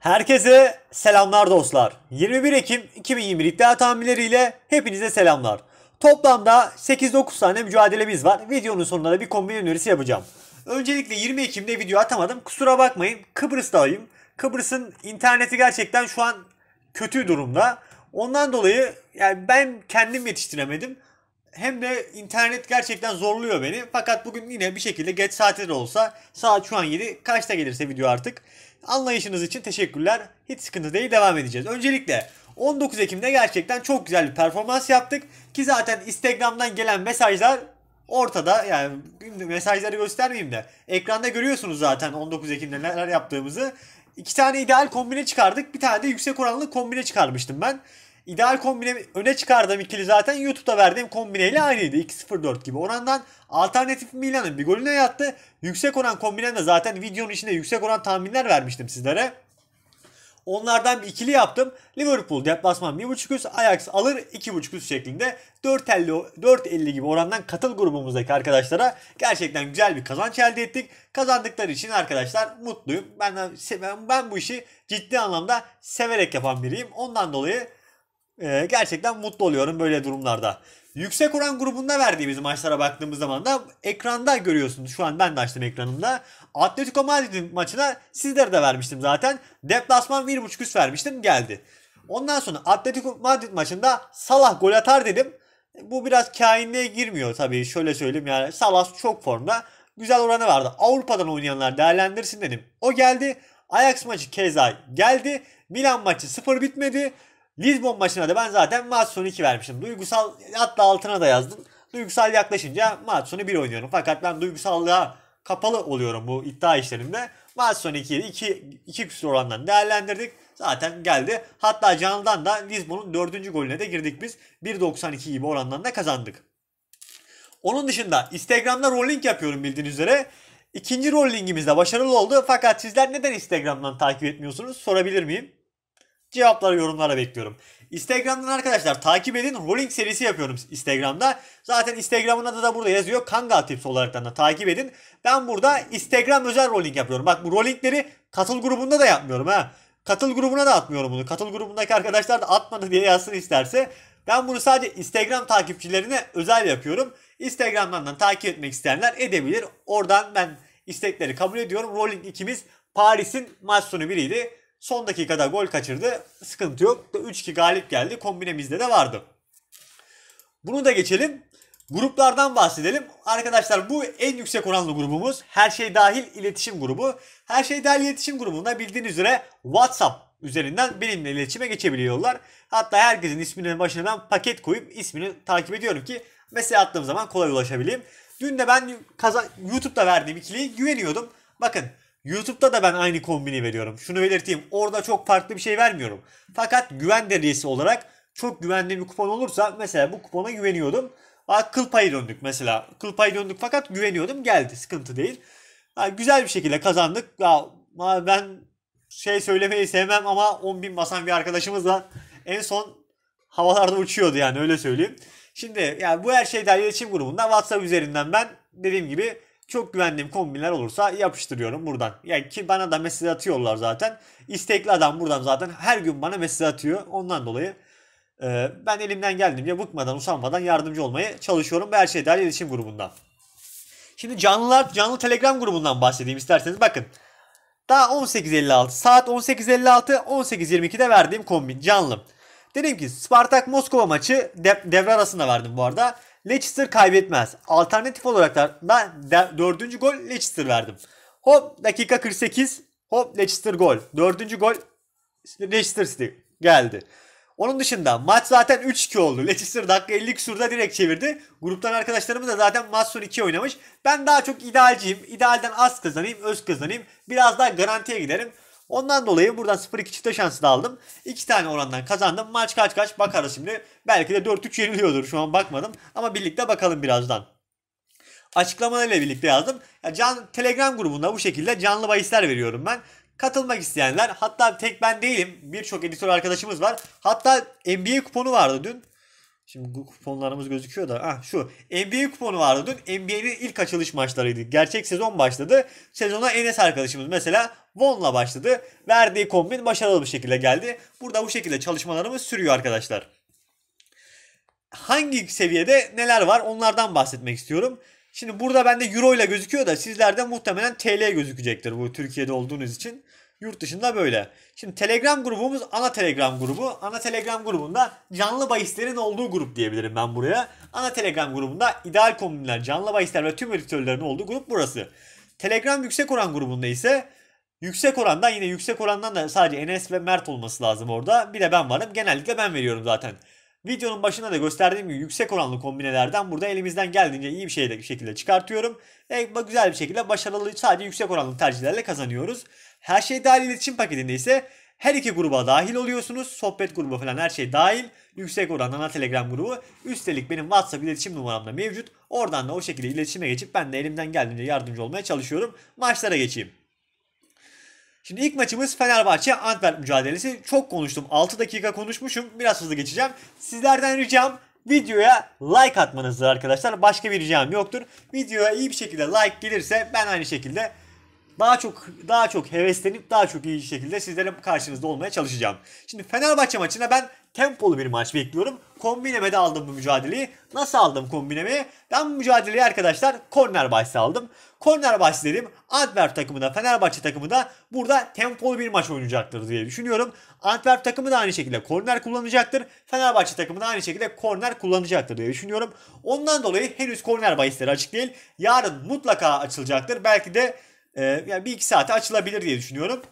Herkese selamlar dostlar. 21 Ekim 2020 iddia tahminleriyle hepinize selamlar. Toplamda 8-9 tane mücadelemiz var. Videonun sonunda da bir kombin önerisi yapacağım. Öncelikle 20 Ekim'de video atamadım. Kusura bakmayın. Kıbrıs'tayım. Kıbrıs'ın interneti gerçekten şu an kötü durumda. Ondan dolayı yani ben kendim yetiştiremedim. Hem de internet gerçekten zorluyor beni. Fakat bugün yine bir şekilde geç saatte de olsa saat şu an 7 kaçta gelirse video artık Anlayışınız için teşekkürler. Hiç sıkıntı değil devam edeceğiz. Öncelikle 19 Ekim'de gerçekten çok güzel bir performans yaptık. Ki zaten Instagram'dan gelen mesajlar ortada yani mesajları göstermeyeyim de ekranda görüyorsunuz zaten 19 Ekim'de neler yaptığımızı. İki tane ideal kombine çıkardık. Bir tane de yüksek oranlı kombine çıkarmıştım ben. İdeal kombine öne çıkardığım ikili zaten YouTube'da verdiğim kombineyle aynıydı. 2-0-4 gibi. Orandan alternatif Milan'ın bir golüne yattı. Yüksek oran kombinen de zaten videonun içinde yüksek oran tahminler vermiştim sizlere. Onlardan bir ikili yaptım. Liverpool deplasman 1.5 üst, Ajax alır 2.5 üst şeklinde 4.50 gibi orandan katıl grubumuzdaki arkadaşlara gerçekten güzel bir kazanç elde ettik. Kazandıkları için arkadaşlar mutluyum. Ben ben bu işi ciddi anlamda severek yapan biriyim. Ondan dolayı ee, gerçekten mutlu oluyorum böyle durumlarda. Yüksek oran grubunda verdiğimiz maçlara baktığımız zaman da ekranda görüyorsunuz. Şu an ben de açtım ekranımda. Atletico Madrid'in maçına sizlere de vermiştim zaten. Deplasman 1.5 üst vermiştim geldi. Ondan sonra Atletico Madrid maçında Salah gol atar dedim. Bu biraz kainliğe girmiyor tabii. Şöyle söyleyeyim yani Salah çok formda. Güzel oranı vardı. Avrupa'dan oynayanlar değerlendirsin dedim. O geldi. Ajax maçı keza geldi. Milan maçı 0 bitmedi. Lisbon maçına da ben zaten maç sonu 2 vermiştim. Duygusal hatta altına da yazdım. Duygusal yaklaşınca maç sonu 1 oynuyorum. Fakat ben duygusallığa kapalı oluyorum bu iddia işlerinde. Maç sonu 2'yi 2, 2 küsur orandan değerlendirdik. Zaten geldi. Hatta canlıdan da Lisbon'un 4. golüne de girdik biz. 1.92 gibi orandan da kazandık. Onun dışında Instagram'da rolling yapıyorum bildiğiniz üzere. İkinci rollingimiz de başarılı oldu. Fakat sizler neden Instagram'dan takip etmiyorsunuz sorabilir miyim? Cevapları yorumlara bekliyorum. Instagram'dan arkadaşlar takip edin. Rolling serisi yapıyorum Instagram'da. Zaten Instagram'ın adı da burada yazıyor. Kanga Tips olaraktan da takip edin. Ben burada Instagram özel rolling yapıyorum. Bak bu rollingleri katıl grubunda da yapmıyorum ha. Katıl grubuna da atmıyorum bunu. Katıl grubundaki arkadaşlar da atmadı diye yazsın isterse. Ben bunu sadece Instagram takipçilerine özel yapıyorum. Instagram'dan da takip etmek isteyenler edebilir. Oradan ben istekleri kabul ediyorum. Rolling ikimiz Paris'in maç sonu biriydi. Son dakikada gol kaçırdı. Sıkıntı yok. 3-2 galip geldi. Kombinemizde de vardı. Bunu da geçelim. Gruplardan bahsedelim. Arkadaşlar bu en yüksek oranlı grubumuz. Her şey dahil iletişim grubu. Her şey dahil iletişim grubunda bildiğiniz üzere WhatsApp üzerinden benimle iletişime geçebiliyorlar. Hatta herkesin isminin başına ben paket koyup ismini takip ediyorum ki mesela attığım zaman kolay ulaşabileyim. Dün de ben YouTube'da verdiğim ikiliye güveniyordum. Bakın YouTube'da da ben aynı kombini veriyorum. Şunu belirteyim. Orada çok farklı bir şey vermiyorum. Fakat güven derecesi olarak çok güvenli bir kupon olursa mesela bu kupona güveniyordum. kıl payı döndük mesela. Kıl payı döndük fakat güveniyordum. Geldi. Sıkıntı değil. güzel bir şekilde kazandık. ben şey söylemeyi sevmem ama 10.000 basan bir arkadaşımızla en son havalarda uçuyordu yani öyle söyleyeyim. Şimdi yani bu her şeyler iletişim grubunda WhatsApp üzerinden ben dediğim gibi çok güvendiğim kombinler olursa yapıştırıyorum buradan. Yani ki bana da mesaj atıyorlar zaten. İstekli adam buradan zaten her gün bana mesaj atıyor. Ondan dolayı e, ben elimden geldiğimce bıkmadan usanmadan yardımcı olmaya çalışıyorum. Ve her şey dahil iletişim grubundan. Şimdi canlılar canlı Telegram grubundan bahsedeyim isterseniz. Bakın daha 18.56 saat 18.56 18.22'de verdiğim kombin canlı. Dedim ki Spartak Moskova maçı de, devre arasında verdim bu arada. Leicester kaybetmez. Alternatif olarak da ben 4. gol Leicester verdim. Hop dakika 48. Hop Leicester gol. Dördüncü gol Leicester City geldi. Onun dışında maç zaten 3-2 oldu. Leicester dakika 50 küsurda direkt çevirdi. Gruptan arkadaşlarımız da zaten maç sonu 2 oynamış. Ben daha çok idealciyim. İdealden az kazanayım, öz kazanayım. Biraz daha garantiye giderim. Ondan dolayı buradan 0-2 çifte şansı da aldım. 2 tane orandan kazandım. Maç kaç kaç bakarız şimdi. Belki de 4-3 yeniliyordur şu an bakmadım. Ama birlikte bakalım birazdan. Açıklamalarıyla birlikte yazdım. Ya can, Telegram grubunda bu şekilde canlı bahisler veriyorum ben. Katılmak isteyenler hatta tek ben değilim birçok editör arkadaşımız var. Hatta NBA kuponu vardı dün. Şimdi kuponlarımız gözüküyor da. Ah şu NBA kuponu vardı dün. NBA'nin ilk açılış maçlarıydı. Gerçek sezon başladı. Sezona Enes arkadaşımız mesela Vonla başladı. Verdiği kombin başarılı bir şekilde geldi. Burada bu şekilde çalışmalarımız sürüyor arkadaşlar. Hangi seviyede neler var onlardan bahsetmek istiyorum. Şimdi burada bende Euro ile gözüküyor da sizlerde muhtemelen TL gözükecektir bu Türkiye'de olduğunuz için. Yurt dışında böyle. Şimdi Telegram grubumuz ana Telegram grubu. Ana Telegram grubunda canlı bahislerin olduğu grup diyebilirim ben buraya. Ana Telegram grubunda ideal kombinler, canlı bahisler ve tüm editörlerin olduğu grup burası. Telegram yüksek oran grubunda ise Yüksek orandan yine yüksek orandan da sadece Enes ve Mert olması lazım orada. Bir de ben varım. Genellikle ben veriyorum zaten. Videonun başında da gösterdiğim gibi yüksek oranlı kombinelerden burada elimizden geldiğince iyi bir, şeyle, bir şekilde çıkartıyorum. E, güzel bir şekilde başarılı sadece yüksek oranlı tercihlerle kazanıyoruz. Her şey dahil iletişim paketinde ise her iki gruba dahil oluyorsunuz. Sohbet grubu falan her şey dahil. Yüksek oranlı ana telegram grubu. Üstelik benim WhatsApp iletişim numaram da mevcut. Oradan da o şekilde iletişime geçip ben de elimden geldiğince yardımcı olmaya çalışıyorum. Maçlara geçeyim. Şimdi ilk maçımız Fenerbahçe Antwerp mücadelesi. Çok konuştum. 6 dakika konuşmuşum. Biraz hızlı geçeceğim. Sizlerden ricam videoya like atmanızdır arkadaşlar. Başka bir ricam yoktur. Videoya iyi bir şekilde like gelirse ben aynı şekilde daha çok daha çok heveslenip daha çok iyi şekilde sizlere karşınızda olmaya çalışacağım. Şimdi Fenerbahçe maçına ben tempolu bir maç bekliyorum. Kombinemede aldım bu mücadeleyi. Nasıl aldım kombinemeyi? Ben bu mücadeleyi arkadaşlar korner bahsi aldım. Korner bahsi dedim. Antwerp takımı da Fenerbahçe takımı da burada tempolu bir maç oynayacaktır diye düşünüyorum. Antwerp takımı da aynı şekilde korner kullanacaktır. Fenerbahçe takımı da aynı şekilde korner kullanacaktır diye düşünüyorum. Ondan dolayı henüz korner bahisleri açık değil. Yarın mutlaka açılacaktır. Belki de ee, yani bir iki saate açılabilir diye düşünüyorum.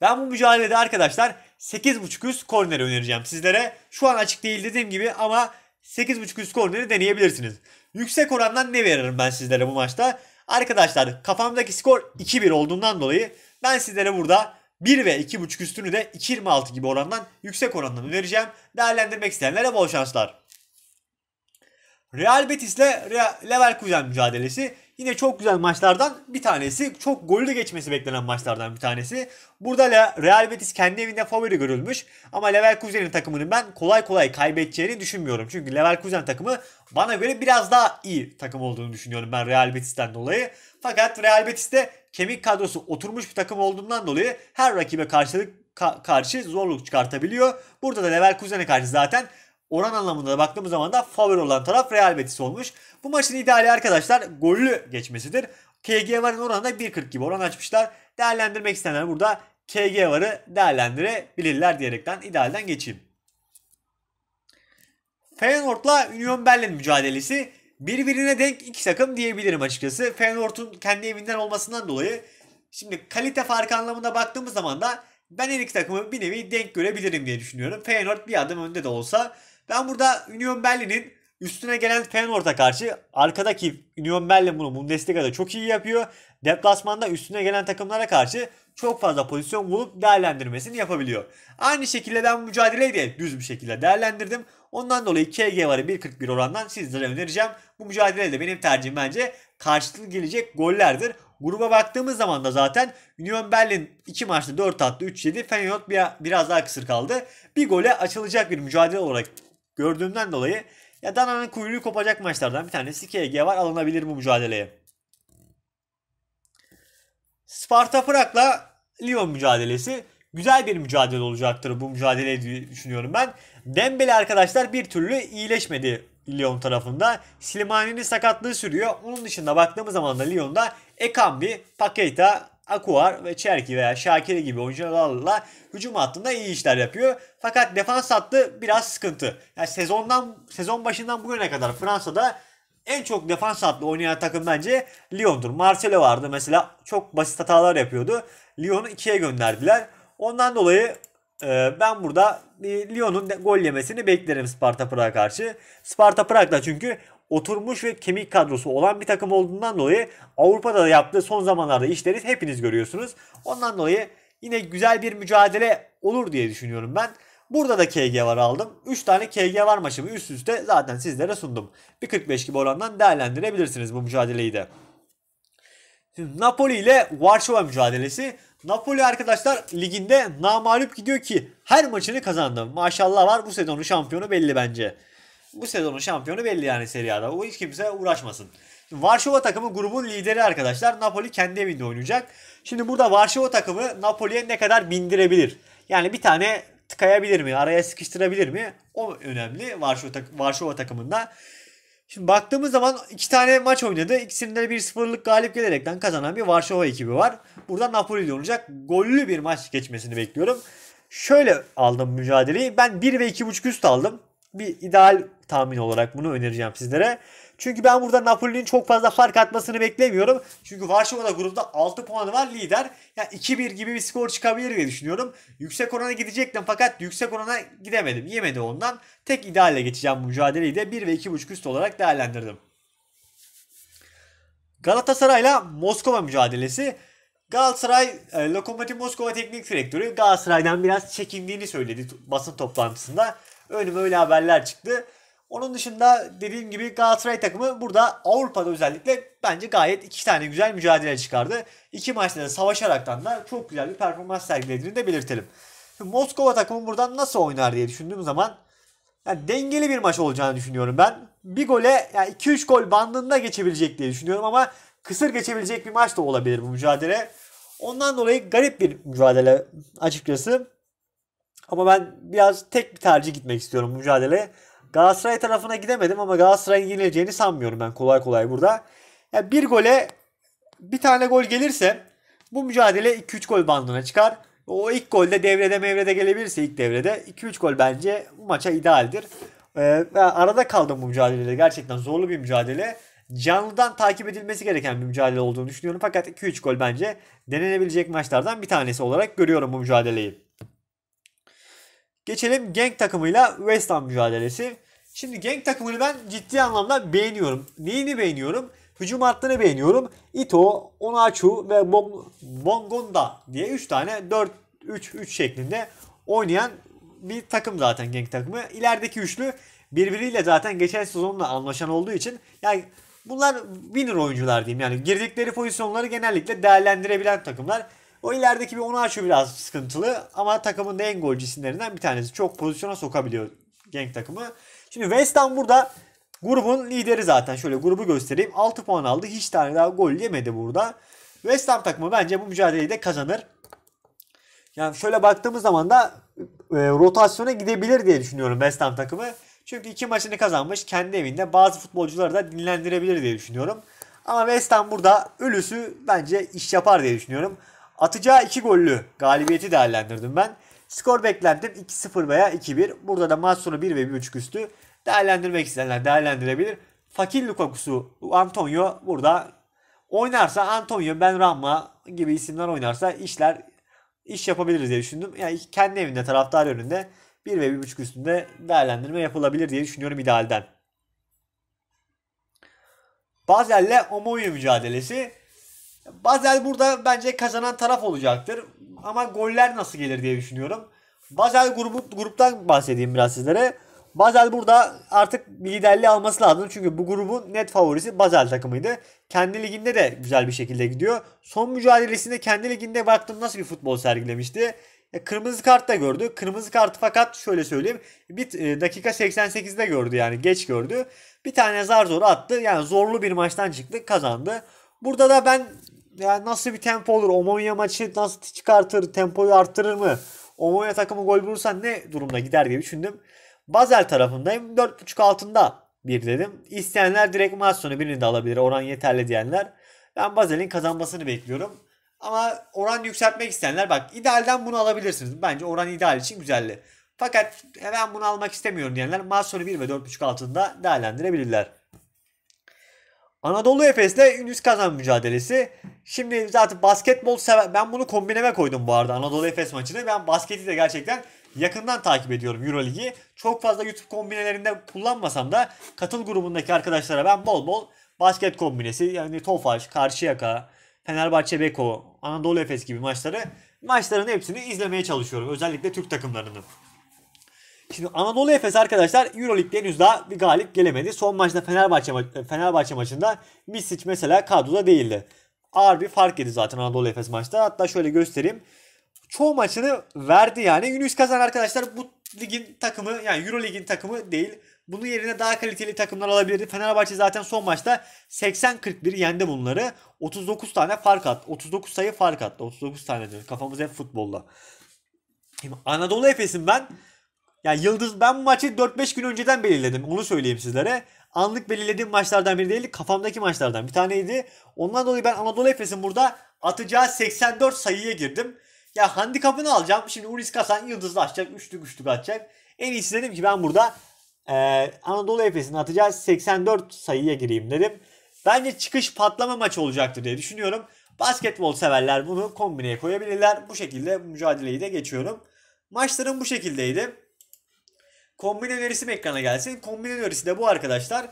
Ben bu mücadelede arkadaşlar 8.5 üst korneri önereceğim sizlere. Şu an açık değil dediğim gibi ama 8.5 üst korneri deneyebilirsiniz. Yüksek orandan ne veririm ben sizlere bu maçta? Arkadaşlar kafamdaki skor 2-1 olduğundan dolayı ben sizlere burada 1 ve 2.5 üstünü de 2.26 gibi orandan yüksek orandan önereceğim. Değerlendirmek isteyenlere bol şanslar. Real Betis ile Real Leverkusen mücadelesi. Yine çok güzel maçlardan bir tanesi. Çok golü de geçmesi beklenen maçlardan bir tanesi. Burada Real Betis kendi evinde favori görülmüş. Ama Leverkusen'in takımını ben kolay kolay kaybedeceğini düşünmüyorum. Çünkü Leverkusen takımı bana göre biraz daha iyi takım olduğunu düşünüyorum ben Real Betis'ten dolayı. Fakat Real Betis'te kemik kadrosu oturmuş bir takım olduğundan dolayı her rakibe karşılık ka- karşı zorluk çıkartabiliyor. Burada da Leverkusen'e karşı zaten Oran anlamında baktığımız zaman da favori olan taraf Real Betis olmuş. Bu maçın ideali arkadaşlar gollü geçmesidir. KG varın oranı da 1.40 gibi oran açmışlar. Değerlendirmek isteyenler burada KG varı değerlendirebilirler diyerekten idealden geçeyim. Feyenoord'la Union Berlin mücadelesi birbirine denk iki takım diyebilirim açıkçası. Feyenoord'un kendi evinden olmasından dolayı şimdi kalite farkı anlamında baktığımız zaman da ben her iki takımı bir nevi denk görebilirim diye düşünüyorum. Feyenoord bir adım önde de olsa ben burada Union Berlin'in üstüne gelen Feyenoord'a karşı arkadaki Union Berlin bunu Bundesliga'da çok iyi yapıyor. Deplasmanda üstüne gelen takımlara karşı çok fazla pozisyon bulup değerlendirmesini yapabiliyor. Aynı şekilde ben bu mücadeleyi de düz bir şekilde değerlendirdim. Ondan dolayı KG varı 1.41 orandan sizlere önereceğim. Bu mücadelede benim tercihim bence karşılıklı gelecek gollerdir. Gruba baktığımız zaman da zaten Union Berlin 2 maçta 4 attı 3 yedi. Feyenoord biraz daha kısır kaldı. Bir gole açılacak bir mücadele olarak gördüğümden dolayı ya Dana'nın kuyruğu kopacak maçlardan bir tanesi KG var alınabilir bu mücadeleye. Sparta Prag'la Lyon mücadelesi güzel bir mücadele olacaktır bu mücadele düşünüyorum ben. Dembele arkadaşlar bir türlü iyileşmedi Lyon tarafında. Slimani'nin sakatlığı sürüyor. Onun dışında baktığımız zaman da Lyon'da Ekambi, Paketa, Akuar ve Çerki veya Şakiri gibi oyuncularla hücum hattında iyi işler yapıyor. Fakat defans hattı biraz sıkıntı. Yani sezondan sezon başından bugüne kadar Fransa'da en çok defans hattı oynayan takım bence Lyon'dur. Marcelo vardı mesela çok basit hatalar yapıyordu. Lyon'u ikiye gönderdiler. Ondan dolayı e, ben burada Lyon'un gol yemesini beklerim Sparta Prag'a karşı. Sparta Prag da çünkü oturmuş ve kemik kadrosu olan bir takım olduğundan dolayı Avrupa'da da yaptığı son zamanlarda işleri hepiniz görüyorsunuz. Ondan dolayı yine güzel bir mücadele olur diye düşünüyorum ben. Burada da KG var aldım. 3 tane KG var maçımı üst üste zaten sizlere sundum. Bir 45 gibi orandan değerlendirebilirsiniz bu mücadeleyi de. Napoli ile Varşova mücadelesi. Napoli arkadaşlar liginde namalüp gidiyor ki her maçını kazandı. Maşallah var bu sezonun şampiyonu belli bence bu sezonun şampiyonu belli yani Serie A'da. O hiç kimse uğraşmasın. Varşova takımı grubun lideri arkadaşlar. Napoli kendi evinde oynayacak. Şimdi burada Varşova takımı Napoli'ye ne kadar bindirebilir? Yani bir tane tıkayabilir mi? Araya sıkıştırabilir mi? O önemli Varşova, tak Varşova takımında. Şimdi baktığımız zaman iki tane maç oynadı. İkisinde bir sıfırlık galip gelerekten kazanan bir Varşova ekibi var. Burada Napoli'de olacak. Gollü bir maç geçmesini bekliyorum. Şöyle aldım mücadeleyi. Ben 1 ve 2.5 üst aldım bir ideal tahmin olarak bunu önereceğim sizlere. Çünkü ben burada Napoli'nin çok fazla fark atmasını beklemiyorum. Çünkü Varşova'da grupta 6 puanı var lider. Yani 2-1 gibi bir skor çıkabilir diye düşünüyorum. Yüksek orana gidecektim fakat yüksek orana gidemedim. Yemedi ondan. Tek idealle geçeceğim bu mücadeleyi de 1 ve 2.5 üst olarak değerlendirdim. Galatasaray'la Moskova mücadelesi. Galatasaray e, Lokomotiv Moskova Teknik Direktörü Galatasaray'dan biraz çekindiğini söyledi basın toplantısında. Önüme öyle haberler çıktı. Onun dışında dediğim gibi Galatasaray takımı burada Avrupa'da özellikle bence gayet iki tane güzel mücadele çıkardı. İki maçta da savaşaraktan da çok güzel bir performans sergilediğini de belirtelim. Şimdi Moskova takımı buradan nasıl oynar diye düşündüğüm zaman yani dengeli bir maç olacağını düşünüyorum ben. Bir gole yani 2-3 gol bandında geçebilecek diye düşünüyorum ama kısır geçebilecek bir maç da olabilir bu mücadele. Ondan dolayı garip bir mücadele açıkçası. Ama ben biraz tek bir tercih gitmek istiyorum mücadele. Galatasaray tarafına gidemedim ama Galatasaray'ın yenileceğini sanmıyorum ben kolay kolay burada. Yani bir gole bir tane gol gelirse bu mücadele 2-3 gol bandına çıkar. O ilk golde devrede mevrede gelebilirse ilk devrede 2-3 gol bence bu maça idealdir. Ee, arada kaldım bu mücadelede. Gerçekten zorlu bir mücadele. Canlıdan takip edilmesi gereken bir mücadele olduğunu düşünüyorum. Fakat 2-3 gol bence denenebilecek maçlardan bir tanesi olarak görüyorum bu mücadeleyi. Geçelim Genk takımıyla West Ham mücadelesi. Şimdi Genk takımını ben ciddi anlamda beğeniyorum. Neyini beğeniyorum? Hücum hattını beğeniyorum. Ito, Onaçu ve Bom Bongonda diye 3 tane 4-3-3 şeklinde oynayan bir takım zaten Genk takımı. İlerideki üçlü birbiriyle zaten geçen sezonla anlaşan olduğu için yani bunlar winner oyuncular diyeyim. Yani girdikleri pozisyonları genellikle değerlendirebilen takımlar. O ilerideki bir Onaçu biraz sıkıntılı ama takımın en golcü isimlerinden bir tanesi. Çok pozisyona sokabiliyor Genk takımı. Şimdi West Ham burada grubun lideri zaten. Şöyle grubu göstereyim. 6 puan aldı. Hiç tane daha gol yemedi burada. West Ham takımı bence bu mücadeleyi de kazanır. Yani şöyle baktığımız zaman da e, rotasyona gidebilir diye düşünüyorum West Ham takımı. Çünkü iki maçını kazanmış. Kendi evinde bazı futbolcuları da dinlendirebilir diye düşünüyorum. Ama West Ham burada ölüsü bence iş yapar diye düşünüyorum. Atacağı iki gollü galibiyeti değerlendirdim ben. Skor beklentim 2-0 veya 2-1. Burada da maç sonu 1 ve 1.5 üstü değerlendirmek isteyenler değerlendirebilir. Fakir Lukaku'su Antonio burada oynarsa Antonio Ben Ramma gibi isimler oynarsa işler iş yapabiliriz diye düşündüm. Yani kendi evinde taraftar önünde 1 ve 1.5 üstünde değerlendirme yapılabilir diye düşünüyorum idealden. Bazel'le Omoyu mücadelesi. Bazel burada bence kazanan taraf olacaktır. Ama goller nasıl gelir diye düşünüyorum. Bazel grubu, gruptan bahsedeyim biraz sizlere. Bazel burada artık liderliği alması lazım. Çünkü bu grubun net favorisi Bazel takımıydı. Kendi liginde de güzel bir şekilde gidiyor. Son mücadelesinde kendi liginde baktım nasıl bir futbol sergilemişti. E, kırmızı kart da gördü. Kırmızı kartı fakat şöyle söyleyeyim. Bir e, dakika 88'de gördü yani geç gördü. Bir tane zar zor attı. Yani zorlu bir maçtan çıktı kazandı. Burada da ben yani nasıl bir tempo olur? Omonya maçı nasıl çıkartır? Tempoyu arttırır mı? Omonya takımı gol bulursa ne durumda gider diye düşündüm. Bazel tarafındayım. 4.5 altında bir dedim. İsteyenler direkt maç sonu birini de alabilir. Oran yeterli diyenler. Ben Bazel'in kazanmasını bekliyorum. Ama oran yükseltmek isteyenler bak idealden bunu alabilirsiniz. Bence oran ideal için güzeldi. Fakat ben bunu almak istemiyorum diyenler maç sonu 1 ve 4.5 altında değerlendirebilirler. Anadolu Efes'le Ünlüs Kazan mücadelesi. Şimdi zaten basketbol sever... Ben bunu kombineme koydum bu arada Anadolu Efes maçını. Ben basketi de gerçekten yakından takip ediyorum Euroligi. Çok fazla YouTube kombinelerinde kullanmasam da katıl grubundaki arkadaşlara ben bol bol basket kombinesi yani Tofaş, Karşıyaka, Fenerbahçe Beko, Anadolu Efes gibi maçları maçların hepsini izlemeye çalışıyorum. Özellikle Türk takımlarının. Şimdi Anadolu Efes arkadaşlar Euroleague'de henüz daha bir galip gelemedi. Son maçta Fenerbahçe, ma Fenerbahçe maçında Misic mesela kadroda değildi. Ağır bir fark yedi zaten Anadolu Efes maçta. Hatta şöyle göstereyim. Çoğu maçını verdi yani. Yunus Kazan arkadaşlar bu ligin takımı yani Euroleague'in takımı değil. Bunun yerine daha kaliteli takımlar alabilirdi. Fenerbahçe zaten son maçta 80-41 yendi bunları. 39 tane fark attı. 39 sayı fark attı. 39 tane diyorum. Kafamız hep futbolla. Şimdi Anadolu Efes'in ben ya yani Yıldız ben bu maçı 4-5 gün önceden belirledim. Onu söyleyeyim sizlere. Anlık belirlediğim maçlardan biri değil, kafamdaki maçlardan bir taneydi. Ondan dolayı ben Anadolu Efes'in burada atacağı 84 sayıya girdim. Ya handikapını alacağım. Şimdi Ulis Kasan Yıldız'la açacak. Üçlük üçlük atacak. En iyisi dedim ki ben burada e, Anadolu Efes'in atacağı 84 sayıya gireyim dedim. Bence çıkış patlama maçı olacaktır diye düşünüyorum. Basketbol severler bunu kombineye koyabilirler. Bu şekilde mücadeleyi de geçiyorum. Maçların bu şekildeydi. Kombin önerisini ekrana gelsin. Kombin önerisi de bu arkadaşlar.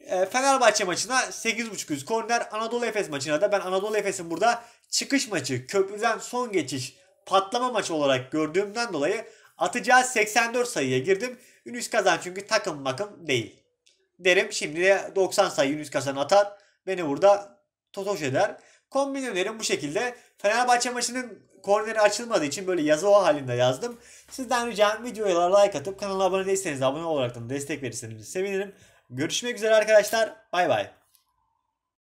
E, Fenerbahçe maçına 8.5 üst korner. Anadolu Efes maçına da ben Anadolu Efes'in burada çıkış maçı, köprüden son geçiş, patlama maçı olarak gördüğümden dolayı atacağı 84 sayıya girdim. Yunus Kazan çünkü takım bakım değil. Derim şimdi de 90 sayı Yunus Kazan atar. Beni burada totoş eder. Kombin önerim bu şekilde. Fenerbahçe maçının korneri açılmadığı için böyle yazı o halinde yazdım. Sizden ricam videoya like atıp kanala abone değilseniz abone olarak da destek verirseniz sevinirim. Görüşmek üzere arkadaşlar. Bay bay.